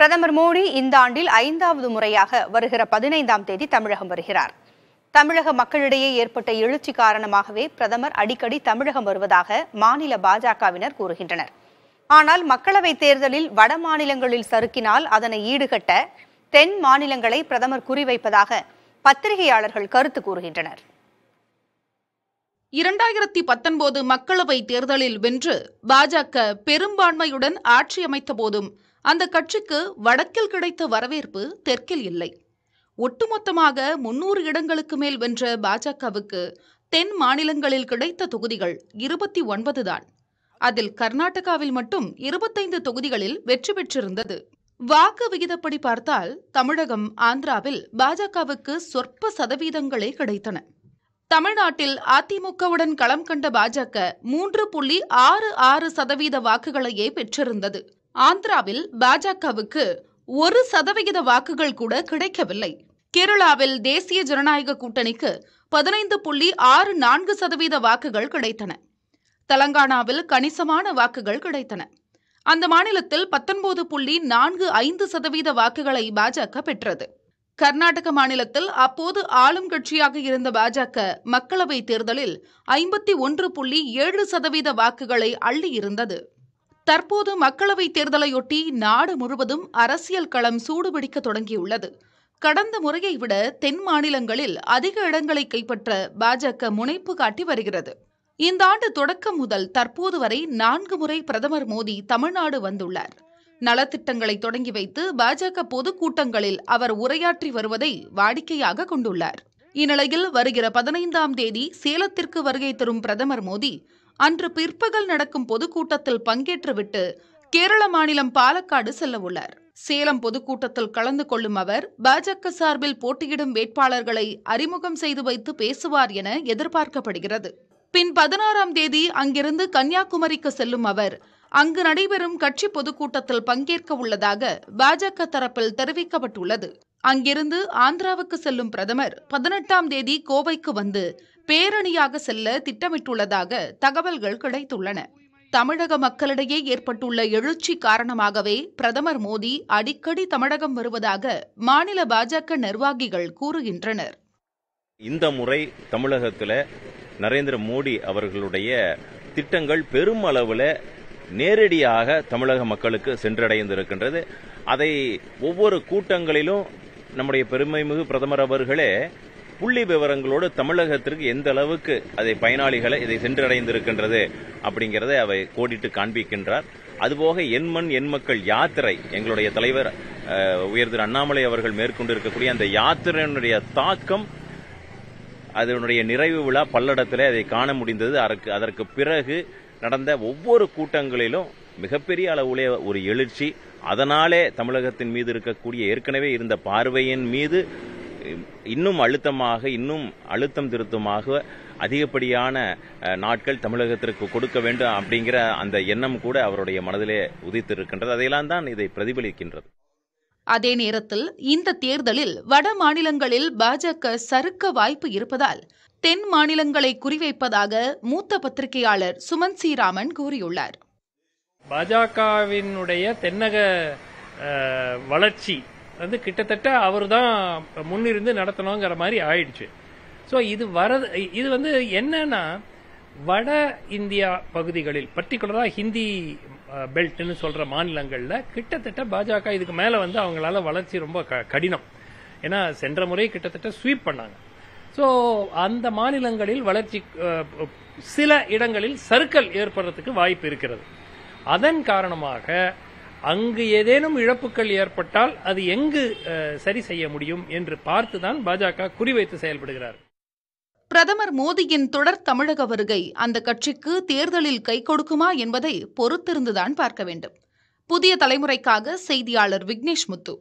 பிரதமர் மோடி இந்த ஆண்டில் ஐந்தாவது முறையாக வருகிற பதினைந்தாம் தேதி தமிழகம் வருகிறார் தமிழக மக்களிடையே ஏற்பட்ட எழுச்சி காரணமாகவே பிரதமர் அடிக்கடி தமிழகம் வருவதாக மாநில பாஜகவினர் கூறுகின்றனர் ஆனால் மக்களவைத் தேர்தலில் வட மாநிலங்களில் சறுக்கினால் அதனை ஈடுகட்ட தென் மாநிலங்களை பிரதமர் குறிவைப்பதாக பத்திரிகையாளர்கள் கருத்து கூறுகின்றனர் இரண்டாயிரத்தி பத்தொன்பது மக்களவை தேர்தலில் வென்று பாஜக பெரும்பான்மையுடன் ஆட்சி அமைத்த போதும் அந்த கட்சிக்கு வடக்கில் கிடைத்த வரவேற்பு தெற்கில் இல்லை ஒட்டுமொத்தமாக முன்னூறு இடங்களுக்கு மேல் வென்ற பாஜகவுக்கு தென் மாநிலங்களில் கிடைத்த தொகுதிகள் இருபத்தி ஒன்பது தான் அதில் கர்நாடகாவில் மட்டும் இருபத்தைந்து தொகுதிகளில் வெற்றி பெற்றிருந்தது வாக்கு விகிதப்படி பார்த்தால் தமிழகம் ஆந்திராவில் பாஜகவுக்கு சொற்ப சதவீதங்களே கிடைத்தன தமிழ்நாட்டில் அதிமுகவுடன் களம் கண்ட பாஜக மூன்று புள்ளி ஆறு ஆறு சதவீத வாக்குகளையே பெற்றிருந்தது ஆந்திராவில் பாஜகவுக்கு ஒரு சதவிகித வாக்குகள் கூட கிடைக்கவில்லை கேரளாவில் தேசிய ஜனநாயக கூட்டணிக்கு பதினைந்து புள்ளி ஆறு நான்கு சதவீத வாக்குகள் கிடைத்தன தெலங்கானாவில் கணிசமான வாக்குகள் கிடைத்தன அந்த மாநிலத்தில் பத்தொன்பது புள்ளி நான்கு ஐந்து சதவீத வாக்குகளை பாஜக பெற்றது கர்நாடக மாநிலத்தில் அப்போது ஆளும் கட்சியாக இருந்த பாஜக மக்களவை தேர்தலில் ஐம்பத்தி ஒன்று புள்ளி ஏழு சதவீத வாக்குகளை அள்ளியிருந்தது தற்போது மக்களவைத் தேர்தலையொட்டி நாடு முழுவதும் அரசியல் களம் சூடுபிடிக்க தொடங்கியுள்ளது கடந்த முறையை விட தென் மாநிலங்களில் அதிக இடங்களை கைப்பற்ற பாஜக முனைப்பு காட்டி வருகிறது இந்த ஆண்டு தொடக்கம் முதல் தற்போது வரை நான்கு முறை பிரதமர் மோடி தமிழ்நாடு வந்துள்ளார் நலத்திட்டங்களை தொடங்கி வைத்து பாஜக பொதுக்கூட்டங்களில் அவர் உரையாற்றி வருவதை வாடிக்கையாக கொண்டுள்ளார் இந்நிலையில் வருகிற பதினைந்தாம் தேதி சேலத்திற்கு வருகை தரும் பிரதமர் மோடி அன்று பிற்பகல் நடக்கும் பொதுக்கூட்டத்தில் பங்கேற்றுவிட்டு கேரள மாநிலம் பாலக்காடு செல்ல உள்ளார் சேலம் பொதுக்கூட்டத்தில் கலந்து கொள்ளும் அவர் பாஜக சார்பில் போட்டியிடும் வேட்பாளர்களை அறிமுகம் செய்து வைத்து பேசுவார் என எதிர்பார்க்கப்படுகிறது பின் பதினாறாம் தேதி அங்கிருந்து கன்னியாகுமரிக்கு செல்லும் அவர் அங்கு நடைபெறும் கட்சி பொதுக்கூட்டத்தில் பங்கேற்க உள்ளதாக பாஜக தரப்பில் தெரிவிக்கப்பட்டுள்ளது அங்கிருந்து ஆந்திராவுக்கு செல்லும் பிரதமர் பதினெட்டாம் தேதி கோவைக்கு வந்து பேரணியாக செல்ல திட்டமிட்டுள்ளதாக தகவல்கள் கிடைத்துள்ளன தமிழக மக்களிடையே ஏற்பட்டுள்ள எழுச்சி காரணமாகவே பிரதமர் மோடி அடிக்கடி தமிழகம் வருவதாக மாநில பாஜக நிர்வாகிகள் கூறுகின்றனர் இந்த முறை தமிழகத்தில் நரேந்திர மோடி அவர்களுடைய திட்டங்கள் பெரும் அளவில் நேரடியாக தமிழக மக்களுக்கு சென்றடைந்திருக்கின்றது அதை ஒவ்வொரு கூட்டங்களிலும் நம்முடைய பெருமைமிகு பிரதமர் அவர்களே புள்ளி விவரங்களோடு தமிழகத்திற்கு எந்த அளவுக்கு அதை பயனாளிகளை இதை சென்றடைந்திருக்கின்றது அப்படிங்கிறத அவை கோடிட்டு காண்பிக்கின்றார் அதுபோக எண்மண் எண்மக்கள் யாத்திரை எங்களுடைய தலைவர் உயர்திரு அண்ணாமலை அவர்கள் மேற்கொண்டிருக்கக்கூடிய அந்த யாத்திரையினுடைய தாக்கம் அதனுடைய நிறைவு விழா பல்லடத்தில் அதை காண முடிந்தது அதற்கு அதற்கு பிறகு நடந்த ஒவ்வொரு கூட்டங்களிலும் மிகப்பெரிய அளவுலே ஒரு எழுச்சி அதனாலே தமிழகத்தின் மீது இருக்கக்கூடிய ஏற்கனவே இருந்த பார்வையின் மீது இன்னும் அழுத்தமாக இன்னும் அழுத்தம் திருத்தமாக அதிகப்படியான நாட்கள் தமிழகத்திற்கு கொடுக்க வேண்டும் அப்படிங்கிற அந்த எண்ணம் கூட அவருடைய மனதிலே இருக்கின்றது அதையெல்லாம் தான் இதை பிரதிபலிக்கின்றது அதே நேரத்தில் இந்த தேர்தலில் வட மாநிலங்களில் பாஜக சறுக்க வாய்ப்பு இருப்பதால் தென் மாநிலங்களை குறிவைப்பதாக மூத்த பத்திரிகையாளர் சுமன் சீராமன் கூறியுள்ளார் பாஜகவினுடைய தென்னக வளர்ச்சி வந்து கிட்டத்தட்ட அவர் தான் முன்னிருந்து நடத்தணுங்கிற மாதிரி ஆயிடுச்சு ஸோ இது வரது இது வந்து என்னன்னா வட இந்தியா பகுதிகளில் பர்டிகுலரா ஹிந்தி பெல்ட்னு சொல்கிற மாநிலங்களில் கிட்டத்தட்ட பாஜக இதுக்கு மேலே வந்து அவங்களால வளர்ச்சி ரொம்ப கடினம் ஏன்னா சென்ற முறை கிட்டத்தட்ட ஸ்வீப் பண்ணாங்க ஸோ அந்த மாநிலங்களில் வளர்ச்சி சில இடங்களில் சர்க்கல் ஏற்படுறதுக்கு வாய்ப்பு இருக்கிறது அதன் காரணமாக அங்கு ஏதேனும் இழப்புகள் ஏற்பட்டால் அது எங்கு சரி செய்ய முடியும் என்று பார்த்துதான் பாஜக குறிவைத்து செயல்படுகிறார் பிரதமர் மோடியின் தொடர் தமிழக வருகை அந்த கட்சிக்கு தேர்தலில் கை கொடுக்குமா என்பதை பொறுத்திருந்துதான் பார்க்க வேண்டும் புதிய தலைமுறைக்காக செய்தியாளர் விக்னேஷ் முத்து